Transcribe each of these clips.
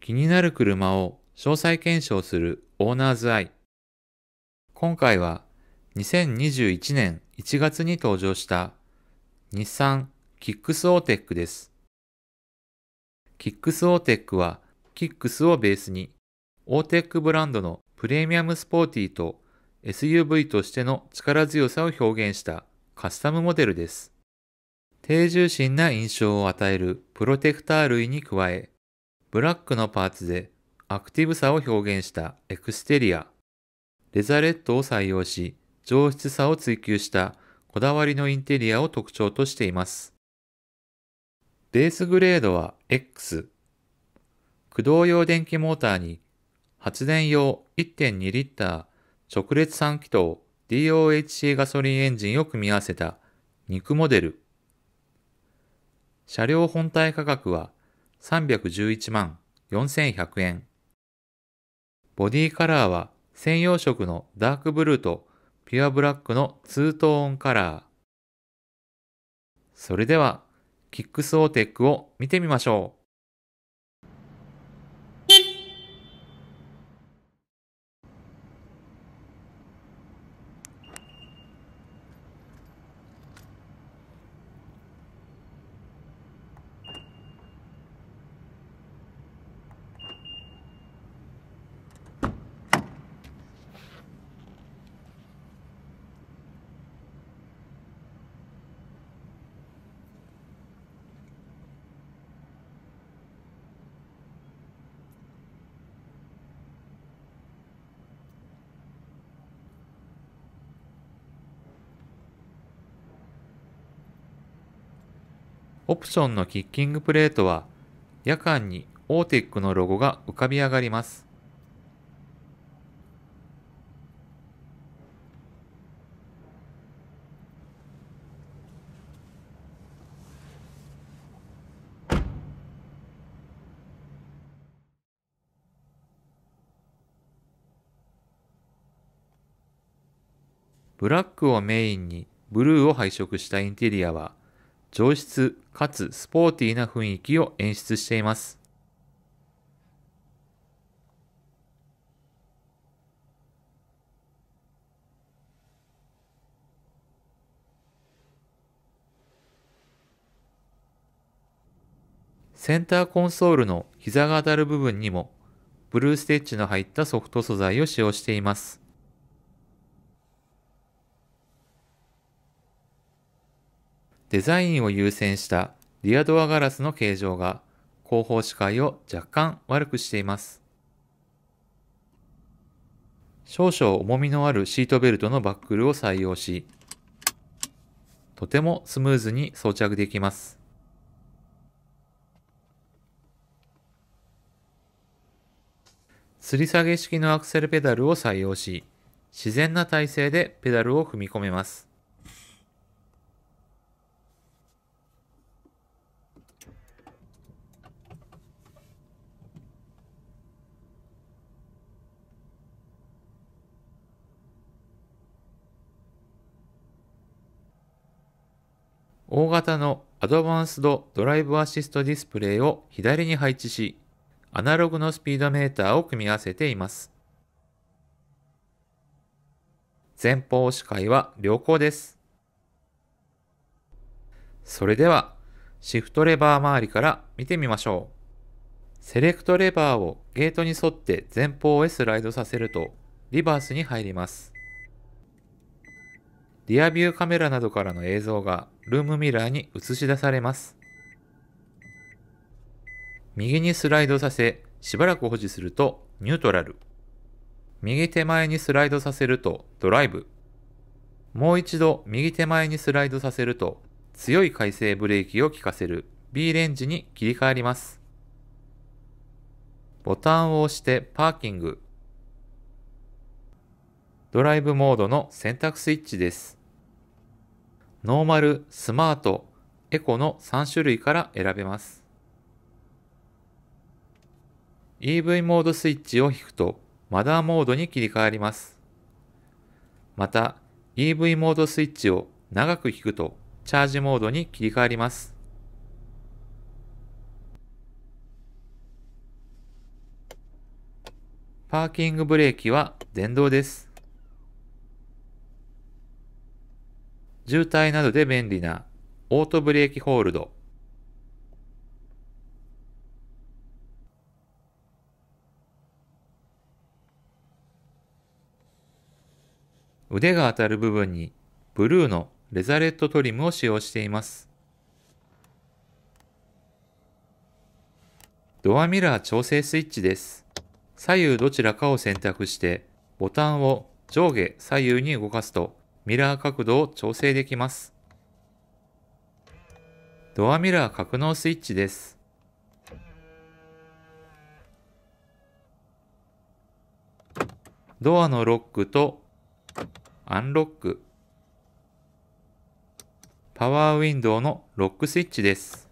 気になる車を詳細検証するオーナーズアイ。今回は2021年1月に登場した日産キックスオーテックです。キックスオーテックはキックスをベースにオーテックブランドのプレミアムスポーティーと SUV としての力強さを表現したカスタムモデルです。低重心な印象を与えるプロテクター類に加え、ブラックのパーツでアクティブさを表現したエクステリア、レザレットを採用し上質さを追求したこだわりのインテリアを特徴としています。ベースグレードは X。駆動用電気モーターに発電用1.2リッター直列3気筒 DOHC ガソリンエンジンを組み合わせた肉モデル。車両本体価格は311万4100円。ボディカラーは専用色のダークブルーとピュアブラックのツートーンカラー。それでは、キックスオーテックを見てみましょう。オプションのキッキングプレートは、夜間にオーテックのロゴが浮かび上がります。ブラックをメインにブルーを配色したインテリアは上質かつスポーティーな雰囲気を演出しています。センターコンソールの膝が当たる部分にもブルーステッチの入ったソフト素材を使用しています。デザインを優先したリアドアガラスの形状が後方視界を若干悪くしています。少々重みのあるシートベルトのバックルを採用し、とてもスムーズに装着できます。吊り下げ式のアクセルペダルを採用し、自然な体勢でペダルを踏み込めます。大型のアドバンスドドライブアシストディスプレイを左に配置し、アナログのスピードメーターを組み合わせています。前方視界は良好です。それでは、シフトレバー周りから見てみましょう。セレクトレバーをゲートに沿って前方へスライドさせると、リバースに入ります。リアビューカメラなどからの映像がルームミラーに映し出されます。右にスライドさせ、しばらく保持するとニュートラル。右手前にスライドさせるとドライブ。もう一度右手前にスライドさせると強い回生ブレーキを効かせる B レンジに切り替わります。ボタンを押してパーキング。ドライブモードの選択スイッチです。ノーマル、スマート、エコの3種類から選べます。EV モードスイッチを引くとマダーモードに切り替わります。また EV モードスイッチを長く引くとチャージモードに切り替わります。パーキングブレーキは電動です。渋滞などで便利なオートブレーキホールド。腕が当たる部分にブルーのレザレットトリムを使用しています。ドアミラー調整スイッチです。左右どちらかを選択してボタンを上下左右に動かすとミラー角度を調整できます。ドアミラー格納スイッチです。ドアのロックとアンロック。パワーウィンドウのロックスイッチです。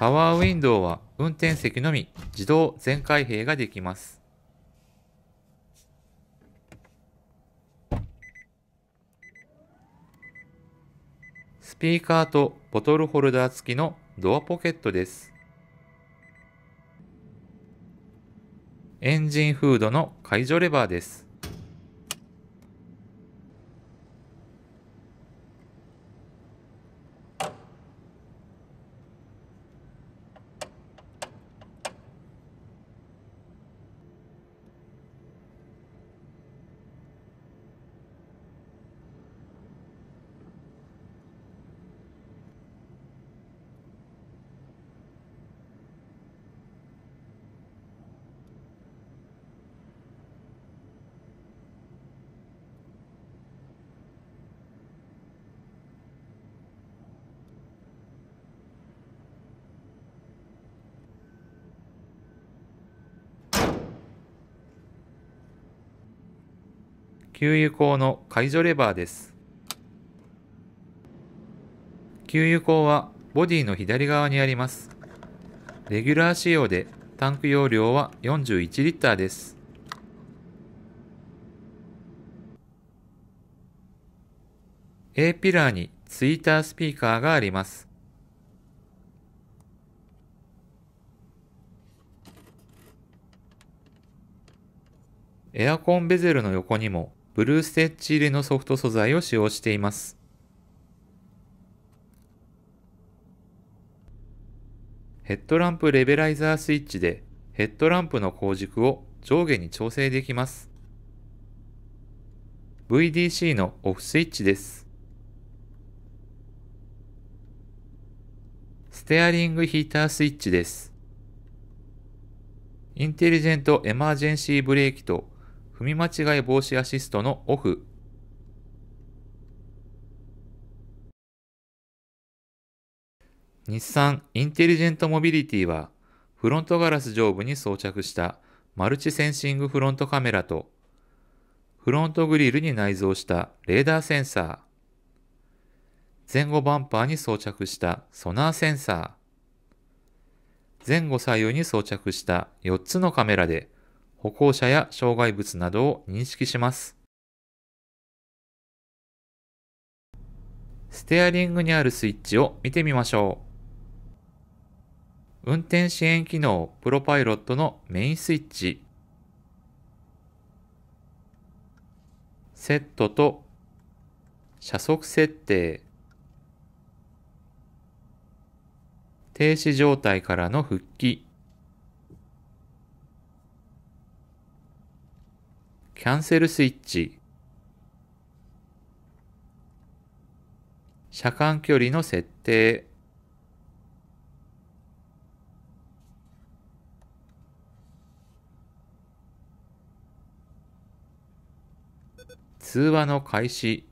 パワーウィンドウは運転席のみ自動全開閉ができます。ピーカーとボトルホルダー付きのドアポケットです。エンジンフードの解除レバーです。給油口の解除レバーです。給油口はボディの左側にあります。レギュラー仕様でタンク容量は41リッターです。A ピラーにツイータースピーカーがあります。エアコンベゼルの横にもブルーステッチ入れのソフト素材を使用しています。ヘッドランプレベライザースイッチでヘッドランプの光軸を上下に調整できます。VDC のオフスイッチです。ステアリングヒータースイッチです。インテリジェントエマージェンシーブレーキと踏み間違い防止アシストのオフ日産インテリジェントモビリティはフロントガラス上部に装着したマルチセンシングフロントカメラとフロントグリルに内蔵したレーダーセンサー前後バンパーに装着したソナーセンサー前後左右に装着した4つのカメラで歩行者や障害物などを認識します。ステアリングにあるスイッチを見てみましょう。運転支援機能プロパイロットのメインスイッチ。セットと車速設定。停止状態からの復帰。キャンセルスイッチ、車間距離の設定、通話の開始、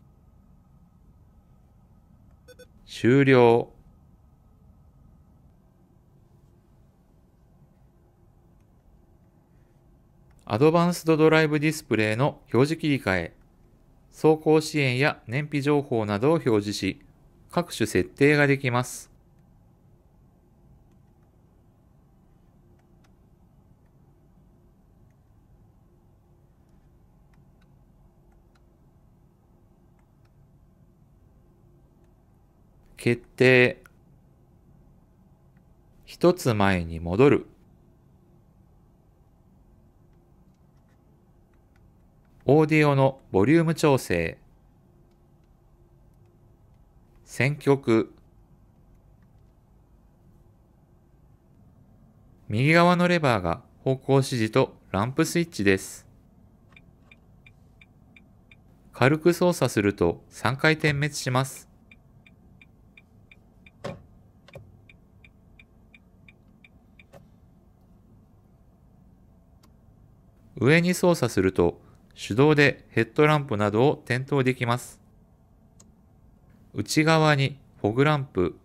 終了アドバンスドドライブディスプレイの表示切り替え、走行支援や燃費情報などを表示し、各種設定ができます。決定一つ前に戻るオーディオのボリューム調整、選曲、右側のレバーが方向指示とランプスイッチです。軽く操作すると3回点滅します。上に操作すると手動でヘッドランプなどを点灯できます。内側にフォグランプ、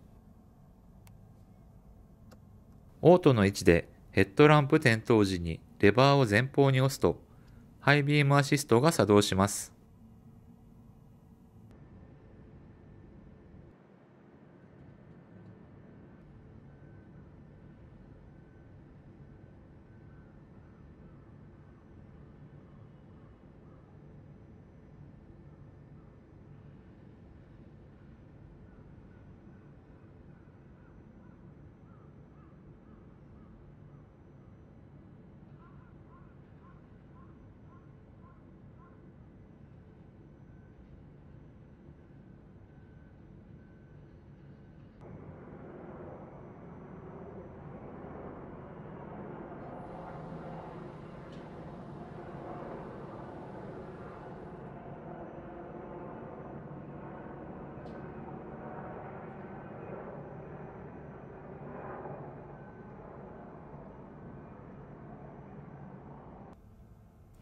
オートの位置でヘッドランプ点灯時にレバーを前方に押すと、ハイビームアシストが作動します。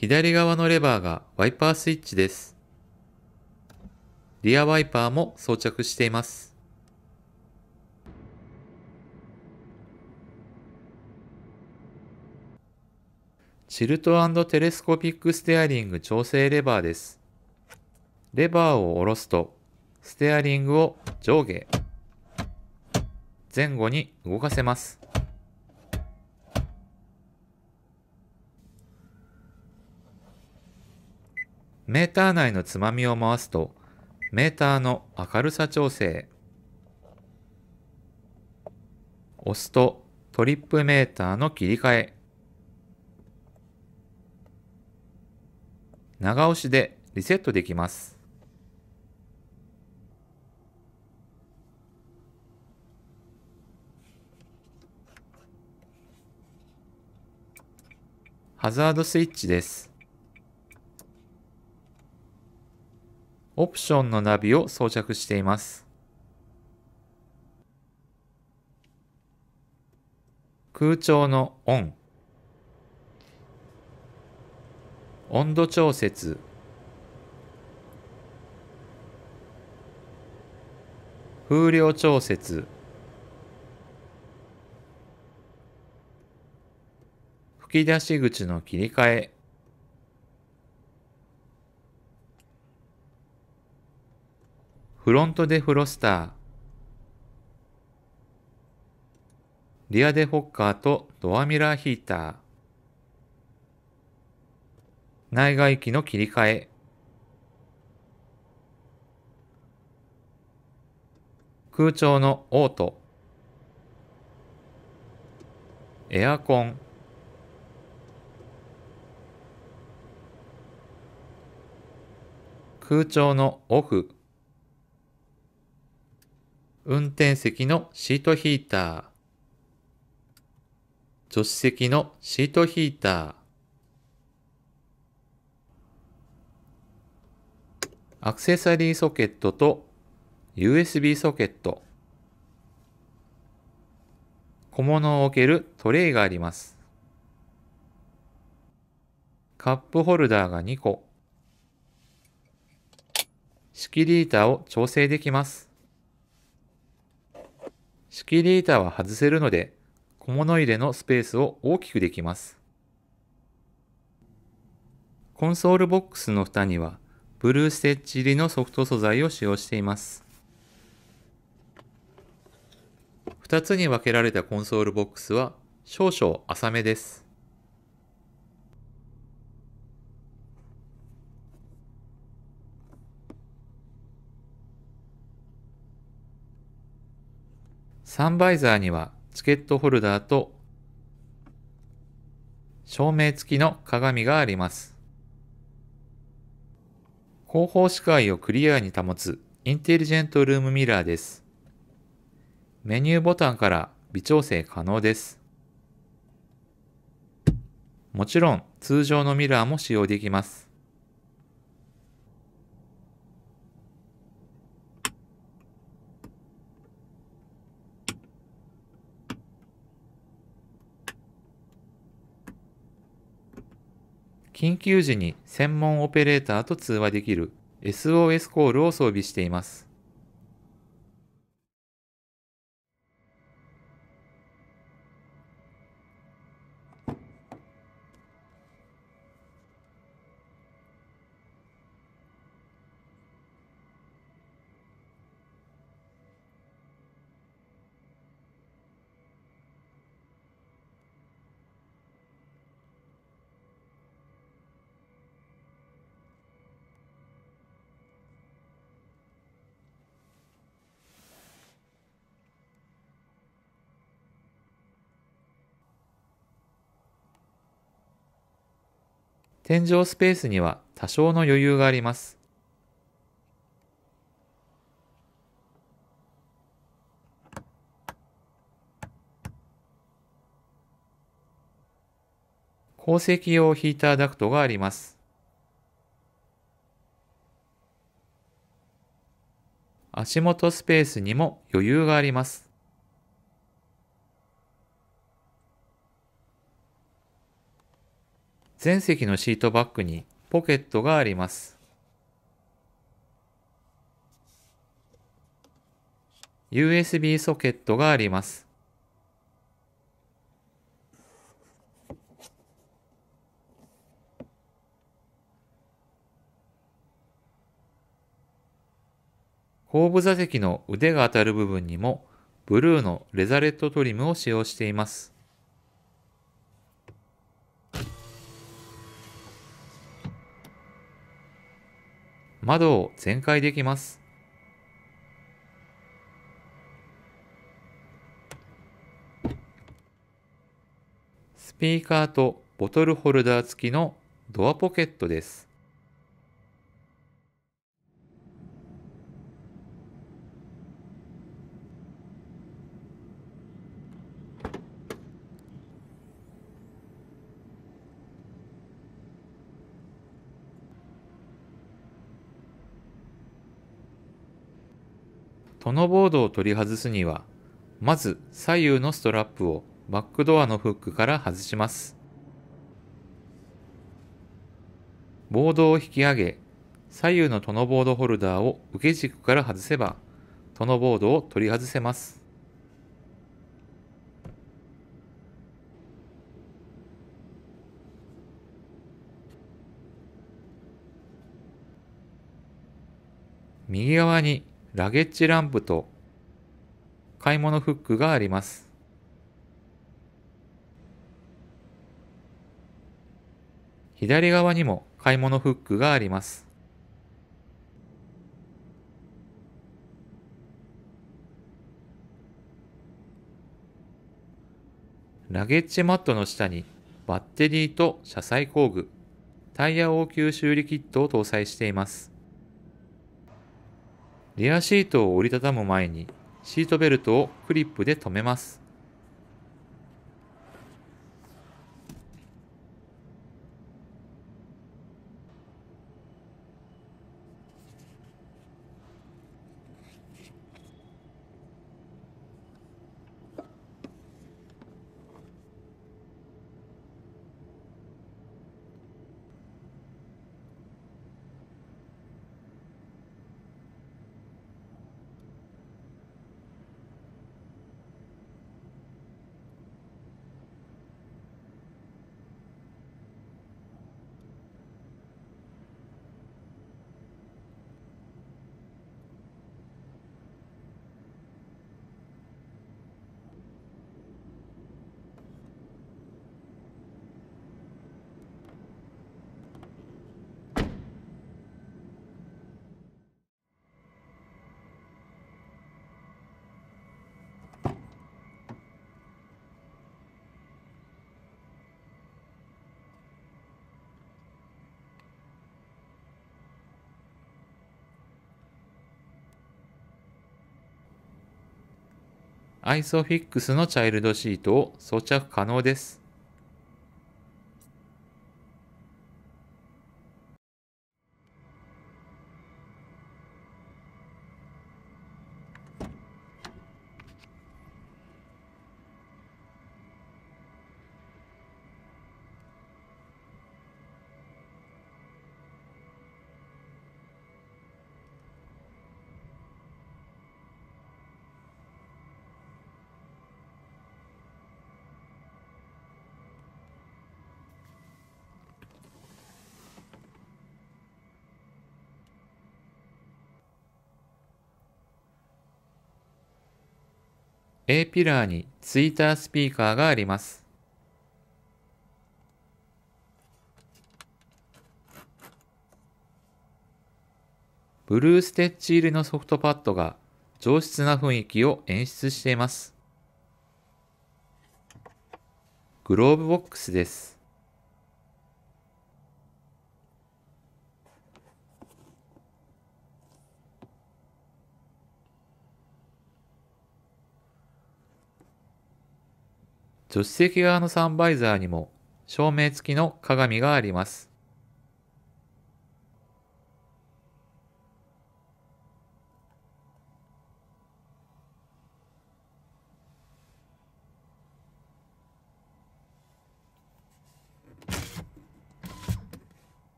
左側のレバーがワイパースイッチです。リアワイパーも装着しています。チルトテレスコピックステアリング調整レバーです。レバーを下ろすと、ステアリングを上下、前後に動かせます。メーター内のつまみを回すと、メーターの明るさ調整。押すと、トリップメーターの切り替え。長押しでリセットできます。ハザードスイッチです。オプションのナビを装着しています。空調のオン、温度調節、風量調節、吹き出し口の切り替え、フロントデフロスター、リアでホッカーとドアミラーヒーター、内外機の切り替え、空調のオート、エアコン、空調のオフ、運転席のシートヒーター、助手席のシートヒーター、アクセサリーソケットと USB ソケット、小物を置けるトレイがあります。カップホルダーが2個、仕切り板を調整できます。仕リータは外せるので、小物入れのスペースを大きくできます。コンソールボックスの蓋には、ブルーステッチ入りのソフト素材を使用しています。2つに分けられたコンソールボックスは少々浅めです。サンバイザーにはチケットホルダーと照明付きの鏡があります。後方視界をクリアに保つインテリジェントルームミラーです。メニューボタンから微調整可能です。もちろん通常のミラーも使用できます。緊急時に専門オペレーターと通話できる SOS コールを装備しています。天井スペースには多少の余裕があります。鉱石用ヒーターダクトがあります。足元スペースにも余裕があります。前席のシートバッグにポケットがあります。USB ソケットがあります。後部座席の腕が当たる部分にもブルーのレザレットトリムを使用しています。窓を全開できます。スピーカーとボトルホルダー付きのドアポケットです。トノボードを取り外すには、まず左右のストラップをバックドアのフックから外します。ボードを引き上げ、左右のトノボードホルダーを受け軸から外せば、トノボードを取り外せます。右側にラゲッジランプと買い物フックがあります。左側にも買い物フックがあります。ラゲッジマットの下にバッテリーと車載工具、タイヤ応急修理キットを搭載しています。レアシートを折りたたむ前にシートベルトをクリップで留めます。アイソフィックスのチャイルドシートを装着可能です。A ピラーにツイータースピーカーがあります。ブルーステッチ入りのソフトパッドが上質な雰囲気を演出しています。グローブボックスです。助手席側のサンバイザーにも照明付きの鏡があります。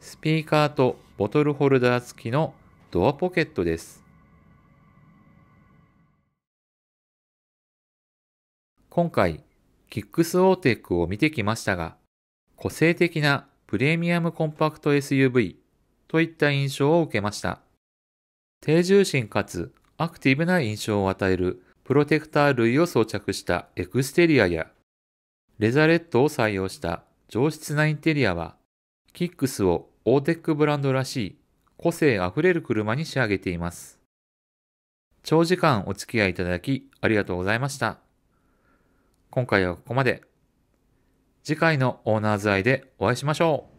スピーカーとボトルホルダー付きのドアポケットです。今回、キックスオーテックを見てきましたが、個性的なプレミアムコンパクト SUV といった印象を受けました。低重心かつアクティブな印象を与えるプロテクター類を装着したエクステリアや、レザレットを採用した上質なインテリアは、キックスをオーテックブランドらしい個性あふれる車に仕上げています。長時間お付き合いいただきありがとうございました。今回はここまで。次回のオーナーズ愛でお会いしましょう。